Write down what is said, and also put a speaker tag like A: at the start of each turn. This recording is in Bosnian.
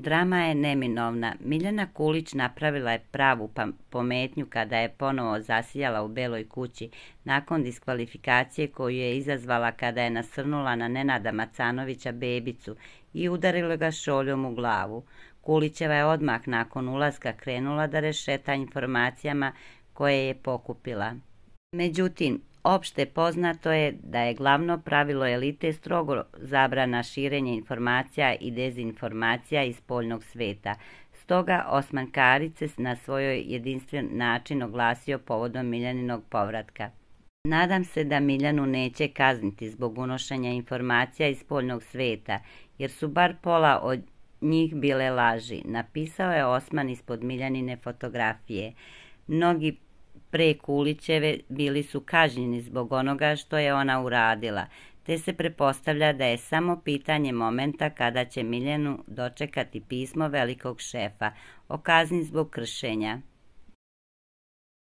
A: Drama je neminovna. Miljana Kulić napravila je pravu pometnju kada je ponovo zasijala u beloj kući nakon diskvalifikacije koju je izazvala kada je nasrnula na Nenada Macanovića bebicu i udarila ga šoljom u glavu. Kulićeva je odmah nakon ulaska krenula da rešeta informacijama koje je pokupila. Međutim, opšte poznato je da je glavno pravilo elite strogo zabrana širenje informacija i dezinformacija iz poljnog sveta. Stoga Osman Karice na svoj jedinstven način oglasio povodom Miljaninog povratka. Nadam se da Miljanu neće kazniti zbog unošanja informacija iz poljnog sveta, jer su bar pola od njih bile laži, napisao je Osman ispod Miljanine fotografije. Mnogi pre Kulićeve bili su kažnjeni zbog onoga što je ona uradila, te se prepostavlja da je samo pitanje momenta kada će Miljenu dočekati pismo velikog šefa o kazni zbog kršenja.